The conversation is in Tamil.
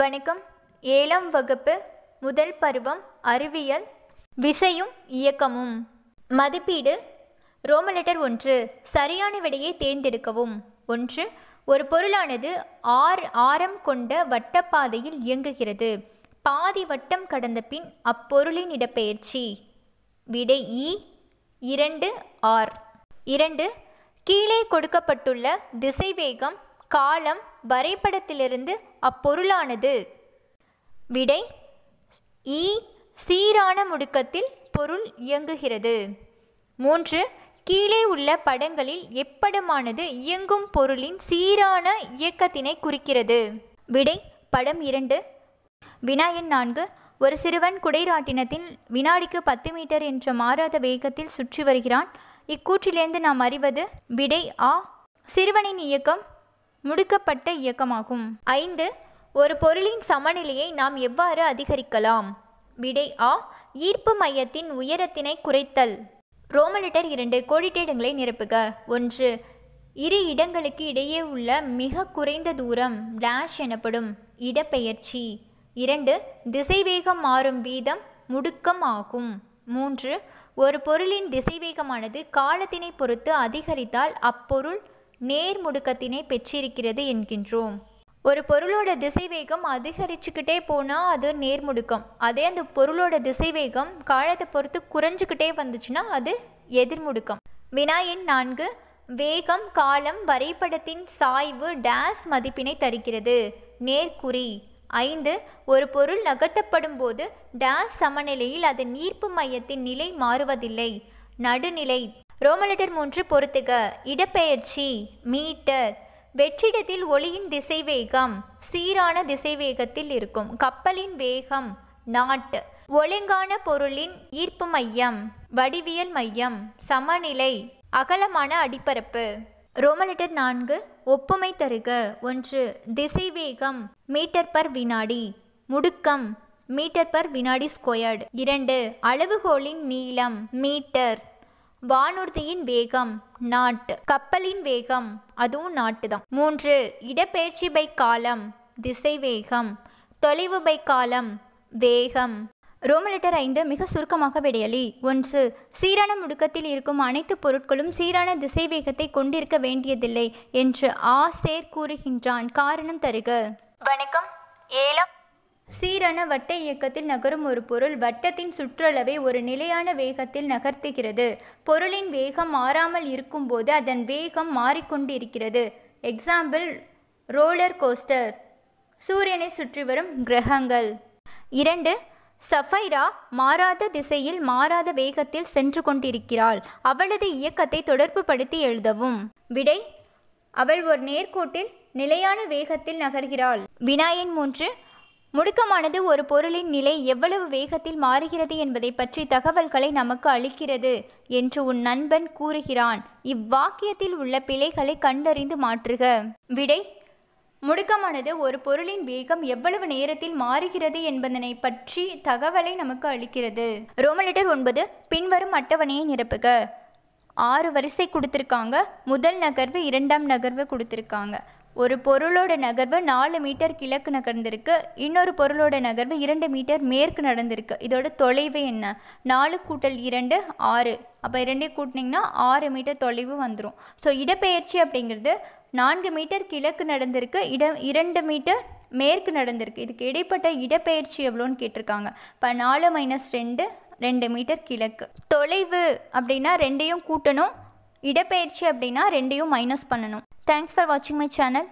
வணக்கம் ஏழாம் வகுப்பு முதல் பருவம் அறிவியல் விசையும் இயக்கமும் மதிப்பீடு ரோமலெட்டர் ஒன்று சரியான விடையை தேர்ந்தெடுக்கவும் ஒன்று ஒரு பொருளானது ஆர் ஆரம் கொண்ட வட்டப்பாதையில் இயங்குகிறது பாதி வட்டம் கடந்த பின் அப்பொருளின் இடப்பெயர்ச்சி விடை இ இரண்டு ஆர் இரண்டு கீழே கொடுக்கப்பட்டுள்ள திசைவேகம் காலம் வரைபடத்திலிருந்து அப்பொருளானது விடை ஈ சீரான முடுக்கத்தில் பொருள் இயங்குகிறது மூன்று கீழே உள்ள படங்களில் எப்படமானது இயங்கும் பொருளின் சீரான இயக்கத்தினை குறிக்கிறது விடை படம் இரண்டு வினாயன் நான்கு ஒரு சிறுவன் குடைராட்டினத்தில் வினாடிக்கு பத்து மீட்டர் என்ற மாறாத வேகத்தில் சுற்றி வருகிறான் இக்கூற்றிலிருந்து நாம் அறிவது விடை ஆ சிறுவனின் இயக்கம் முடுக்கப்பட்ட இயக்கமாகும் ஐந்து ஒரு பொருளின் சமநிலையை நாம் எவ்வாறு அதிகரிக்கலாம் விடை ஆ ஈர்ப்பு மையத்தின் உயரத்தினை குறைத்தல் ரோமலிட்டர் இரண்டு கோடிட்டேடங்களை நிரப்புக ஒன்று இரு இடங்களுக்கு இடையே உள்ள மிக குறைந்த தூரம் டேஷ் எனப்படும் இடப்பெயர்ச்சி இரண்டு திசைவேகம் மாறும் வீதம் முடுக்கம் ஆகும் மூன்று ஒரு பொருளின் திசைவேகமானது காலத்தினை பொறுத்து அதிகரித்தால் அப்பொருள் நேர்முடுக்கத்தினை பெற்றிருக்கிறது என்கின்றோம் ஒரு பொருளோட திசைவேகம் அதிகரிச்சுக்கிட்டே போனால் அது நேர்முடுக்கம் அதே அந்த பொருளோட திசைவேகம் காலத்தை பொறுத்து குறைஞ்சிக்கிட்டே வந்துச்சுன்னா அது எதிர்முடுக்கம் வினா நான்கு வேகம் காலம் வரைபடத்தின் சாய்வு டேஸ் மதிப்பினை தருகிறது நேர்குறி ஐந்து ஒரு பொருள் நகர்த்தப்படும் போது டேஸ் சமநிலையில் அது நீர்ப்பு மையத்தின் நிலை மாறுவதில்லை நடுநிலை ரோமலிட்டர் மூன்று பொறுத்துக இடப்பெயர்ச்சி மீட்டர் வெற்றிடத்தில் ஒளியின் திசைவேகம் சீரான திசைவேகத்தில் இருக்கும் கப்பலின் வேகம் நாட் ஒழுங்கான பொருளின் ஈர்ப்பு மையம் வடிவியல் மையம் சமநிலை அகலமான அடிப்பரப்பு ரோமலிட்டர் நான்கு ஒப்புமை தருக ஒன்று திசைவேகம் மீட்டர் பர் வினாடி முடுக்கம் மீட்டர் பர் வினாடி ஸ்கொயர்டு இரண்டு அளவுகோலின் நீளம் மீட்டர் வானூர்தியின் வேகம் நாட்டு கப்பலின் வேகம் அதுவும் நாட்டு தான் மூன்று இடப்பெயர்ச்சி பை காலம் திசை வேகம் தொலைவு பை காலம் வேகம் ரோமலிட்டர் ஐந்து மிக சுருக்கமாக விடையலி ஒன்று சீரான முடுக்கத்தில் இருக்கும் அனைத்து பொருட்களும் சீரான திசை வேகத்தை கொண்டிருக்க வேண்டியதில்லை என்று ஆசேர் கூறுகின்றான் காரணம் தருக வணக்கம் ஏலம் சீரான வட்ட இயக்கத்தில் நகரும் ஒரு பொருள் வட்டத்தின் சுற்றளவை ஒரு நிலையான வேகத்தில் நகர்த்துகிறது பொருளின் வேகம் மாறாமல் இருக்கும்போது அதன் வேகம் மாறிக்கொண்டிருக்கிறது எக்ஸாம்பிள் ரோலர் கோஸ்டர் சூரியனை சுற்றி வரும் கிரகங்கள் இரண்டு சஃபைரா மாறாத திசையில் மாறாத வேகத்தில் சென்று கொண்டிருக்கிறாள் அவளது இயக்கத்தை தொடர்புபடுத்தி எழுதவும் விடை அவள் ஒரு நேர்கோட்டில் நிலையான வேகத்தில் நகர்கிறாள் வினாயின் மூன்று முடுக்கமானது ஒரு பொருளின் நிலை எவ்வளவு வேகத்தில் மாறுகிறது என்பதை பற்றி தகவல்களை நமக்கு அளிக்கிறது என்று உன் நண்பன் கூறுகிறான் இவ்வாக்கியத்தில் உள்ள பிழைகளை கண்டறிந்து மாற்றுக விடை முடுக்கமானது ஒரு பொருளின் வேகம் எவ்வளவு நேரத்தில் மாறுகிறது என்பதனை பற்றி தகவலை நமக்கு அளிக்கிறது ரோமலிட்டர் ஒன்பது பின்வரும் அட்டவணையை நிரப்புக ஆறு வரிசை கொடுத்துருக்காங்க முதல் நகர்வு இரண்டாம் நகர்வு கொடுத்துருக்காங்க ஒரு பொருளோட நகர்வு நாலு மீட்டர் கிழக்கு நகர்ந்திருக்கு இன்னொரு பொருளோட நகர்வு இரண்டு மீட்டர் மேற்கு நடந்திருக்கு இதோட தொலைவு என்ன நாலு கூட்டல் இரண்டு ஆறு அப்போ இரண்டே கூட்டினிங்கன்னா ஆறு மீட்டர் தொலைவு வந்துடும் ஸோ இடப்பெயர்ச்சி அப்படிங்கிறது நான்கு மீட்டர் கிழக்கு நடந்திருக்கு இடம் இரண்டு மீட்டர் மேற்கு நடந்திருக்கு இதுக்கு இடைப்பட்ட இடப்பெயர்ச்சி எவ்வளோன்னு கேட்டிருக்காங்க இப்போ நாலு மைனஸ் ரெண்டு ரெண்டு மீட்டர் கிழக்கு தொலைவு அப்படின்னா ரெண்டையும் கூட்டணும் இடப்பெயர்ச்சி அப்படின்னா ரெண்டையும் மைனஸ் பண்ணணும் Thanks for watching my channel.